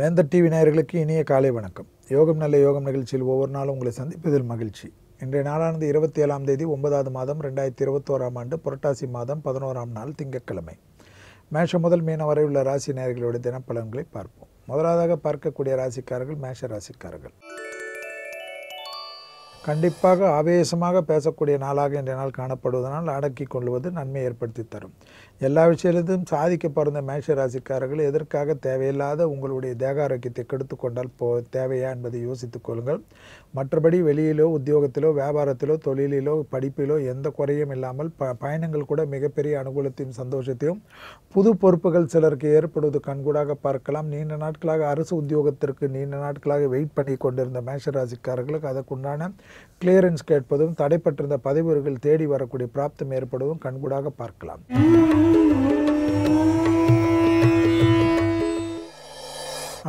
வேந்தர் டிவி நேயர்களுக்கு இனிய காலை வணக்கம் யோகம் நல்ல யோகம் நிகழ்ச்சியில் ஒவ்வொரு நாளும் உங்களை சந்திப்பதில் மகிழ்ச்சி இன்றைய நாளானது இருபத்தி ஏழாம் தேதி ஒன்பதாவது மாதம் ரெண்டாயிரத்தி இருபத்தோராம் ஆண்டு புரட்டாசி மாதம் பதினோராம் நாள் திங்கட்கிழமை மேஷ முதல் மீன வரை உள்ள ராசி நேயர்களுடைய தினப்பலன்களை பார்ப்போம் முதலாவதாக பார்க்கக்கூடிய ராசிக்காரர்கள் மேஷ ராசிக்காரர்கள் கண்டிப்பாக ஆவேசமாக பேசக்கூடிய நாளாக இன்றைய நாள் காணப்படுவதனால் அடக்கி கொள்வது நன்மை ஏற்படுத்தி தரும் எல்லா விஷயத்திலும் சாதிக்க பிறந்த மேஷ ராசிக்காரர்கள் எதற்காக தேவையில்லாத உங்களுடைய தேக ஆரோக்கியத்தை கெடுத்து கொண்டால் போ தேவையா என்பதை யோசித்துக் கொள்ளுங்கள் மற்றபடி வெளியிலோ உத்தியோகத்திலோ வியாபாரத்திலோ தொழிலிலோ படிப்பிலோ எந்த குறையும் இல்லாமல் ப பயணங்கள் கூட மிகப்பெரிய அனுகூலத்தையும் சந்தோஷத்தையும் புது பொறுப்புகள் சிலருக்கு ஏற்படுவது கண்கூடாக பார்க்கலாம் நீண்ட நாட்களாக அரசு உத்தியோகத்திற்கு நீண்ட நாட்களாக வெயிட் பண்ணி கொண்டிருந்த மேஷ ராசிக்காரர்களுக்கு அதற்குண்டான கிளியரன்ஸ் கேட்பதும் தடைப்பட்டிருந்த பதிவுகள் தேடி வரக்கூடிய பிராப்தம் ஏற்படுவதும் கண்கூடாக பார்க்கலாம்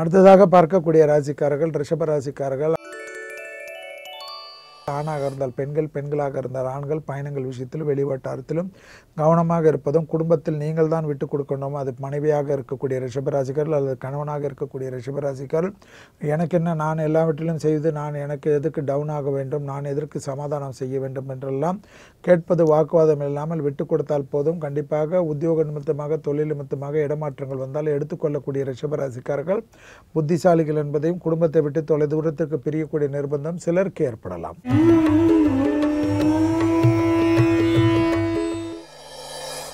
அடுத்ததாக பார்க்கக்கூடிய ராசிக்காரர்கள் ரிஷப ராசிக்காரர்கள் ஆணாக இருந்தால் பெண்கள் பெண்களாக இருந்தால் ஆண்கள் பயணங்கள் விஷயத்திலும் வெளிவட்டாரத்திலும் கவனமாக இருப்பதும் குடும்பத்தில் நீங்கள் தான் விட்டு கொடுக்கணும் அது மனைவியாக இருக்கக்கூடிய ரிஷபராசிக்கர்கள் அல்லது கணவனாக இருக்கக்கூடிய ரிஷபராசிக்கர்கள் எனக்கு என்ன நான் எல்லாவற்றிலும் செய்து நான் எனக்கு எதுக்கு டவுன் ஆக வேண்டும் நான் எதற்கு சமாதானம் செய்ய வேண்டும் என்றெல்லாம் கேட்பது வாக்குவாதம் இல்லாமல் விட்டு கொடுத்தால் போதும் கண்டிப்பாக உத்தியோக நிமித்தமாக தொழில் நிமித்தமாக இடமாற்றங்கள் வந்தால் எடுத்துக்கொள்ளக்கூடிய ரிஷபராசிக்காரர்கள் புத்திசாலிகள் என்பதையும் குடும்பத்தை விட்டு தொலைதூரத்திற்கு பிரியக்கூடிய நிர்பந்தம் சிலருக்கு ஏற்படலாம்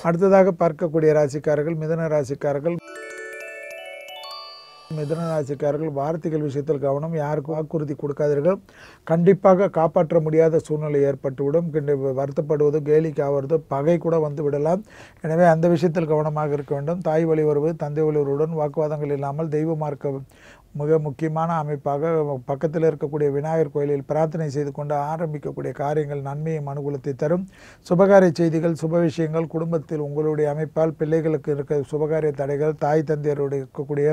அடுத்ததாக பார்க்கக்கூடிய ராசிக்காரர்கள் மிதன ராசிக்காரர்கள் மிதன ராசிக்காரர்கள் வார்த்தைகள் விஷயத்தில் கவனம் யாருக்கும் வாக்குறுதி கொடுக்காதீர்கள் கண்டிப்பாக காப்பாற்ற முடியாத சூழ்நிலை ஏற்பட்டுவிடும் வருத்தப்படுவதோ கேலிக்கு ஆவறதோ பகை கூட வந்து விடலாம் எனவே அந்த விஷயத்தில் கவனமாக இருக்க வேண்டும் தாய் வழி உறவு தந்தை வழி உறவுடன் வாக்குவாதங்கள் இல்லாமல் தெய்வ மார்க்க மிக முக்கியமான அமைப்பாக பக்கத்தில் இருக்கக்கூடிய விநாயகர் கோயிலில் பிரார்த்தனை செய்து கொண்டு ஆரம்பிக்கக்கூடிய காரியங்கள் நன்மையும் அனுகூலத்தை தரும் சுபகாரிய செய்திகள் சுப விஷயங்கள் குடும்பத்தில் உங்களுடைய அமைப்பால் பிள்ளைகளுக்கு இருக்க சுபகாரிய தடைகள் தாய் தந்தையருடைய இருக்கக்கூடிய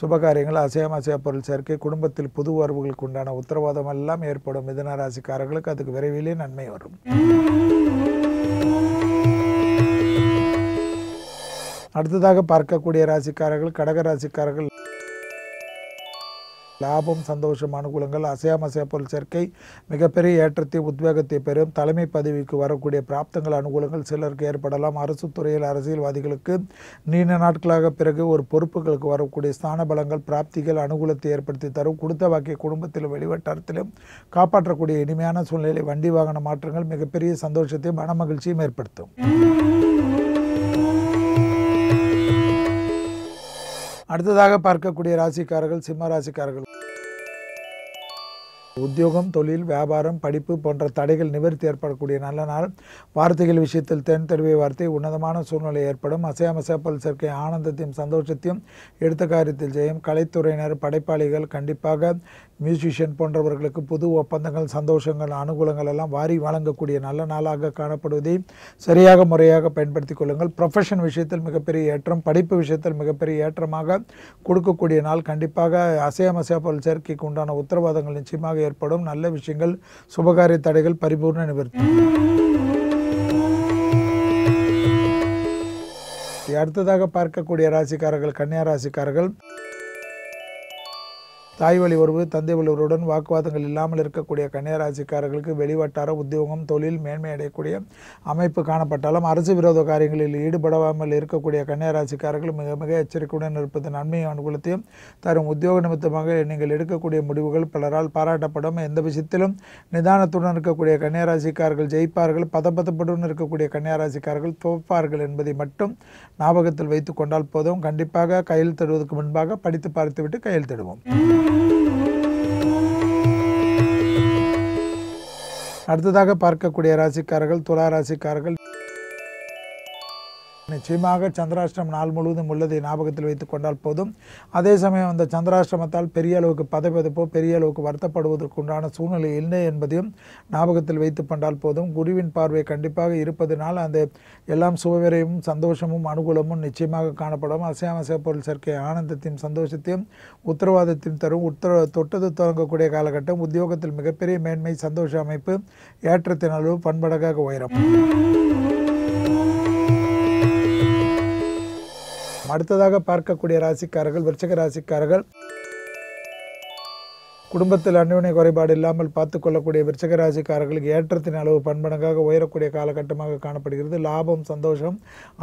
சுபகாரியங்கள் அசையம் அசையா பொருள் சேர்க்கை குடும்பத்தில் புது உறவுகளுக்கு உண்டான உத்தரவாதம் எல்லாம் ஏற்படும் மிதனராசிக்காரர்களுக்கு அதுக்கு விரைவிலே நன்மை வரும் அடுத்ததாக பார்க்கக்கூடிய ராசிக்காரர்கள் கடக ராசிக்காரர்கள் லாபம் சந்தோஷம் அனுகூலங்கள் அசையாமசைய பொருள் சேர்க்கை மிகப்பெரிய ஏற்றத்தை உத்வேகத்தை பெறும் தலைமை பதவிக்கு வரக்கூடிய பிராப்தங்கள் அனுகூலங்கள் சிலருக்கு ஏற்படலாம் அரசு துறையில் அரசியல்வாதிகளுக்கு நீண்ட நாட்களாக பிறகு ஒரு பொறுப்புகளுக்கு வரக்கூடிய ஸ்தான பலங்கள் பிராப்திகள் அனுகூலத்தை ஏற்படுத்தி தரும் கொடுத்த வாக்கிய குடும்பத்திலும் வெளிவட்டாரத்திலும் காப்பாற்றக்கூடிய இனிமையான சூழ்நிலை வண்டி வாகன மாற்றங்கள் மிகப்பெரிய சந்தோஷத்தையும் மன மகிழ்ச்சியும் ஏற்படுத்தும் அடுத்ததாக பார்க்கக்கூடிய ராசிக்காரர்கள் சிம்ம ராசிக்காரர்கள் உத்தியோகம் தொழில் வியாபாரம் படிப்பு போன்ற தடைகள் நிவர்த்தி ஏற்படக்கூடிய நல்ல நாள் வார்த்தைகள் விஷயத்தில் தென் தெருவை வார்த்தை உன்னதமான சூழ்நிலை ஏற்படும் சேப்பல் சேர்க்கை ஆனந்தத்தையும் சந்தோஷத்தையும் எடுத்த காரியத்தில் செய்யும் கலைத்துறையினர் படைப்பாளிகள் கண்டிப்பாக மியூசிஷியன் போன்றவர்களுக்கு புது ஒப்பந்தங்கள் சந்தோஷங்கள் அனுகூலங்கள் எல்லாம் வாரி வழங்கக்கூடிய நல்ல நாளாக காணப்படுவதை சரியாக முறையாக பயன்படுத்தி கொள்ளுங்கள் ப்ரொஃபஷன் விஷயத்தில் மிகப்பெரிய ஏற்றம் படிப்பு விஷயத்தில் மிகப்பெரிய ஏற்றமாக கொடுக்கக்கூடிய நாள் கண்டிப்பாக அசையமசையா பொருள் சேர்க்கைக்கு உண்டான உத்தரவாதங்கள் நிச்சயமாக ஏற்படும் நல்ல விஷயங்கள் சுபகாரிய தடைகள் பரிபூர்ண நிவர்த்தி அடுத்ததாக பார்க்கக்கூடிய ராசிக்காரர்கள் கன்னியா ராசிக்காரர்கள் தாய் வழி உறவு தந்தை வழி வாக்குவாதங்கள் இல்லாமல் இருக்கக்கூடிய கன்னியராசிக்காரர்களுக்கு வெளிவட்டார உத்தியோகம் தொழில் மேன்மை அடையக்கூடிய அமைப்பு காணப்பட்டாலும் அரசு விரோத காரியங்களில் ஈடுபடாமல் இருக்கக்கூடிய கன்னியராசிக்காரர்கள் மிக மிக எச்சரிக்கையுடன் இருப்பது நன்மையும் அனுகூலத்தையும் தரும் உத்தியோக நிமித்தமாக நீங்கள் எடுக்கக்கூடிய முடிவுகள் பலரால் பாராட்டப்படும் எந்த விஷயத்திலும் நிதானத்துடன் இருக்கக்கூடிய கன்னியராசிக்காரர்கள் ஜெயிப்பார்கள் பதப்பதப்படுடன் இருக்கக்கூடிய கன்னியராசிக்காரர்கள் தோப்பார்கள் என்பதை மட்டும் ஞாபகத்தில் வைத்துக் கொண்டால் போதும் கண்டிப்பாக கையில் தடுவதற்கு முன்பாக படித்து பார்த்துவிட்டு கையில் தடுவோம் அடுத்ததாக பார்க்கக்கூடிய ராசிக்காரர்கள் துலா ராசிக்காரர்கள் நிச்சயமாக சந்திராஷ்டிரம் நாள் முழுவதும் உள்ளதை ஞாபகத்தில் வைத்துக் கொண்டால் போதும் அதே சமயம் அந்த சந்திராஷ்டிரமத்தால் பெரிய அளவுக்கு பதைப்பதைப்போ பெரிய அளவுக்கு வருத்தப்படுவதற்கு உண்டான சூழ்நிலை இல்லை என்பதையும் ஞாபகத்தில் வைத்துக் கொண்டால் போதும் குருவின் பார்வை கண்டிப்பாக இருப்பதனால் அந்த எல்லாம் சுபவிரையும் சந்தோஷமும் அனுகூலமும் நிச்சயமாக காணப்படும் அசையாமசை பொருள் சேர்க்கை ஆனந்தத்தையும் சந்தோஷத்தையும் உத்தரவாதத்தையும் தரும் உத்தர தொட்டது தொடங்கக்கூடிய காலகட்டம் உத்தியோகத்தில் மிகப்பெரிய மேன்மை சந்தோஷ அமைப்பு ஏற்றத்தின் அளவு பண்படகாக உயரும் அடுத்ததாக பார்க்கக்கூடிய ராசிக்காரர்கள் விருச்சக ராசிக்காரர்கள் குடும்பத்தில் அன்னுவினை குறைபாடு இல்லாமல் பார்த்துக்கொள்ளக்கூடிய கொள்ளக்கூடிய ராசிக்காரர்களுக்கு ஏற்றத்தின் அளவு பன்மடங்காக உயரக்கூடிய காலகட்டமாக காணப்படுகிறது லாபம் சந்தோஷம்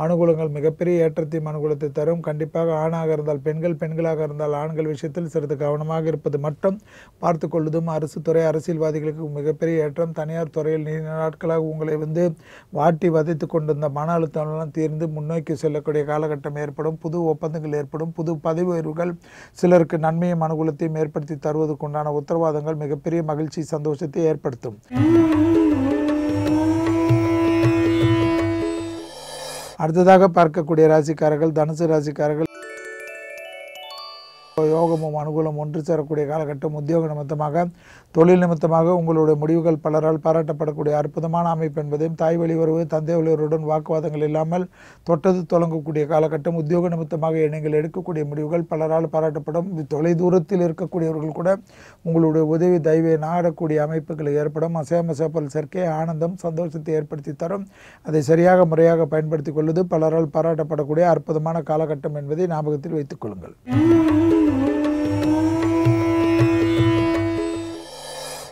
அனுகூலங்கள் மிகப்பெரிய ஏற்றத்தையும் அனுகூலத்தை தரும் கண்டிப்பாக ஆணாக இருந்தால் பெண்கள் பெண்களாக இருந்தால் ஆண்கள் விஷயத்தில் சிறிது கவனமாக இருப்பது மட்டும் பார்த்துக்கொள்வதும் கொள்வதும் அரசு துறை அரசியல்வாதிகளுக்கு மிகப்பெரிய ஏற்றம் தனியார் துறையில் நீண்ட நாட்களாக உங்களை வந்து வாட்டி வதைத்து கொண்டிருந்த மன அழுத்தம்லாம் தீர்ந்து முன்னோக்கி செல்லக்கூடிய காலகட்டம் ஏற்படும் புது ஒப்பந்தங்கள் ஏற்படும் புது பதவி உயர்வுகள் சிலருக்கு நன்மையும் அனுகூலத்தையும் ஏற்படுத்தி தருவது தருவதற்குண்டான உண்டான உத்தரவாதங்கள் மிகப்பெரிய மகிழ்ச்சி சந்தோஷத்தை ஏற்படுத்தும் அடுத்ததாக பார்க்கக்கூடிய ராசிக்காரர்கள் தனுசு ராசிக்காரர்கள் யோகமும் அனுகூலம் ஒன்று சேரக்கூடிய காலகட்டம் உத்தியோக நிமித்தமாக தொழில் நிமித்தமாக உங்களுடைய முடிவுகள் பலரால் பாராட்டப்படக்கூடிய அற்புதமான அமைப்பு என்பதையும் தாய் வழி உறவு தந்தை உறவுடன் வாக்குவாதங்கள் இல்லாமல் தொட்டது தொடங்கக்கூடிய காலகட்டம் உத்தியோக நிமித்தமாக நீங்கள் எடுக்கக்கூடிய முடிவுகள் பலரால் பாராட்டப்படும் தொலை தூரத்தில் இருக்கக்கூடியவர்கள் கூட உங்களுடைய உதவி தயவை நாடக்கூடிய அமைப்புகள் ஏற்படும் அசேமசேப்பல் சேர்க்கை ஆனந்தம் சந்தோஷத்தை ஏற்படுத்தி தரும் அதை சரியாக முறையாக பயன்படுத்திக் கொள்வது பலரால் பாராட்டப்படக்கூடிய அற்புதமான காலகட்டம் என்பதை ஞாபகத்தில் வைத்துக் கொள்ளுங்கள்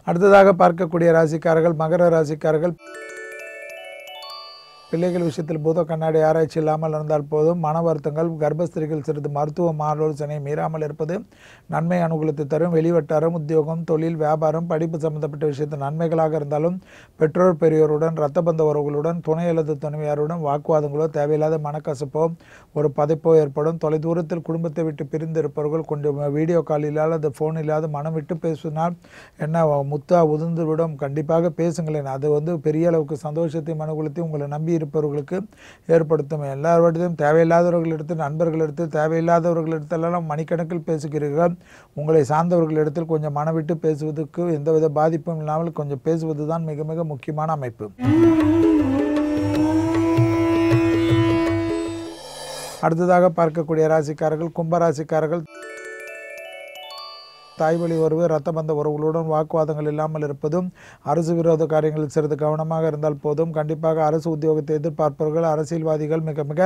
அடுத்ததாக பார்க்கக்கூடிய ராசிக்காரர்கள் மகர ராசிக்காரர்கள் பிள்ளைகள் விஷயத்தில் பூத கண்ணாடி ஆராய்ச்சி இல்லாமல் இருந்தால் போதும் மன வருத்தங்கள் கர்ப்பஸ்திரிகள் சிறிது மருத்துவ ஆலோசனை மீறாமல் இருப்பது நன்மை அனுகூலத்தை தரும் வெளிவட்டாரம் உத்தியோகம் தொழில் வியாபாரம் படிப்பு சம்பந்தப்பட்ட விஷயத்தில் நன்மைகளாக இருந்தாலும் பெற்றோர் பெரியோருடன் இரத்த பந்த உறவுகளுடன் துணை அல்லது துணைவியாருடன் வாக்குவாதங்களோ தேவையில்லாத மனக்கசப்போ ஒரு பதைப்போ ஏற்படும் தொலைதூரத்தில் குடும்பத்தை விட்டு பிரிந்து இருப்பவர்கள் கொஞ்சம் வீடியோ கால் இல்லாத அது ஃபோன் இல்லாத மனம் விட்டு பேசினால் என்ன முத்தா உதிர்ந்துவிடும் கண்டிப்பாக பேசுங்களேன் அது வந்து பெரிய அளவுக்கு சந்தோஷத்தையும் மனகுலத்தையும் உங்களை நம்பி இருப்பவர்களுக்கு ஏற்படுத்தும் எல்லாவற்றிலும் தேவையில்லாதவர்களிடத்து நண்பர்களிடத்து தேவையில்லாதவர்களிடத்திலெல்லாம் மணிக்கணக்கில் பேசுகிறீர்கள் உங்களை சார்ந்தவர்களிடத்தில் கொஞ்சம் மனவிட்டு பேசுவதற்கு எந்தவித பாதிப்பும் இல்லாமல் கொஞ்சம் பேசுவது தான் மிக மிக முக்கியமான அமைப்பு அடுத்ததாக பார்க்கக்கூடிய ராசிக்காரர்கள் கும்பராசிக்காரர்கள் தாய்வழி உறவு ரத்த பந்த உறவுகளுடன் வாக்குவாதங்கள் இல்லாமல் இருப்பதும் அரசு விரோத காரியங்களில் சிறிது கவனமாக இருந்தால் போதும் கண்டிப்பாக அரசு உத்தியோகத்தை எதிர்பார்ப்பவர்கள் அரசியல்வாதிகள் மிக மிக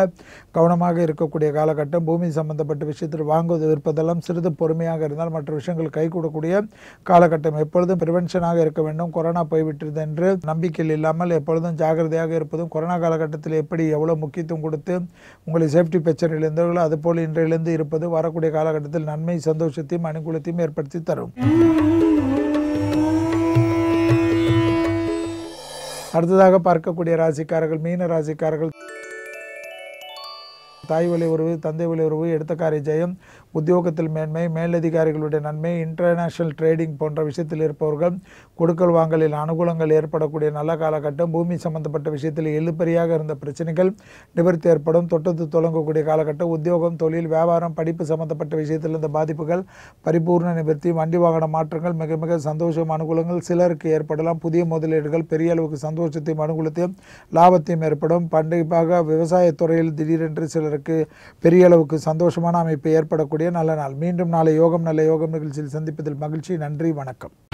கவனமாக இருக்கக்கூடிய காலகட்டம் பூமி சம்பந்தப்பட்ட விஷயத்தில் வாங்குவது விற்பதெல்லாம் சிறிது பொறுமையாக இருந்தால் மற்ற விஷயங்கள் கைகூடக்கூடிய காலகட்டம் எப்பொழுதும் பிரிவென்ஷனாக இருக்க வேண்டும் கொரோனா போய்விட்டது என்று நம்பிக்கையில் இல்லாமல் எப்பொழுதும் ஜாகிரதையாக இருப்பதும் கொரோனா காலகட்டத்தில் எப்படி எவ்வளோ முக்கியத்துவம் கொடுத்து உங்களை சேஃப்டி பிரச்சனையில் இருந்தவர்களோ அதுபோல் இன்றையிலிருந்து இருப்பது வரக்கூடிய காலகட்டத்தில் நன்மை சந்தோஷத்தையும் அனுகூலத்தையும் ஏற்படும் ஏற்படுத்தி தரும் அடுத்ததாக பார்க்கக்கூடிய ராசிக்காரர்கள் மீன ராசிக்காரர்கள் தாய் வழி உறவு தந்தை வழி உறவு எடுத்த காரை ஜெயம் உத்தியோகத்தில் மேன்மை மேலதிகாரிகளுடைய நன்மை இன்டர்நேஷ்னல் ட்ரேடிங் போன்ற விஷயத்தில் இருப்பவர்கள் கொடுக்கல் வாங்கலில் அனுகூலங்கள் ஏற்படக்கூடிய நல்ல காலகட்டம் பூமி சம்பந்தப்பட்ட விஷயத்தில் எழுப்பறியாக இருந்த பிரச்சனைகள் நிவர்த்தி ஏற்படும் தொட்டத்து தொடங்கக்கூடிய காலகட்டம் உத்தியோகம் தொழில் வியாபாரம் படிப்பு சம்பந்தப்பட்ட விஷயத்தில் இருந்த பாதிப்புகள் பரிபூர்ண நிவர்த்தி வண்டி வாகன மாற்றங்கள் மிக மிக சந்தோஷம் அனுகூலங்கள் சிலருக்கு ஏற்படலாம் புதிய முதலீடுகள் பெரிய அளவுக்கு சந்தோஷத்தையும் அனுகூலத்தையும் லாபத்தையும் ஏற்படும் பண்டிப்பாக விவசாயத்துறையில் திடீரென்று சிலருக்கு பெரிய அளவுக்கு சந்தோஷமான அமைப்பு ஏற்படக்கூடிய நல்லபடியாக நல்ல நாள் மீண்டும் நாளை யோகம் நல்ல யோகம் நிகழ்ச்சியில் சந்திப்பதில் மகிழ்ச்சி நன்றி வணக்கம்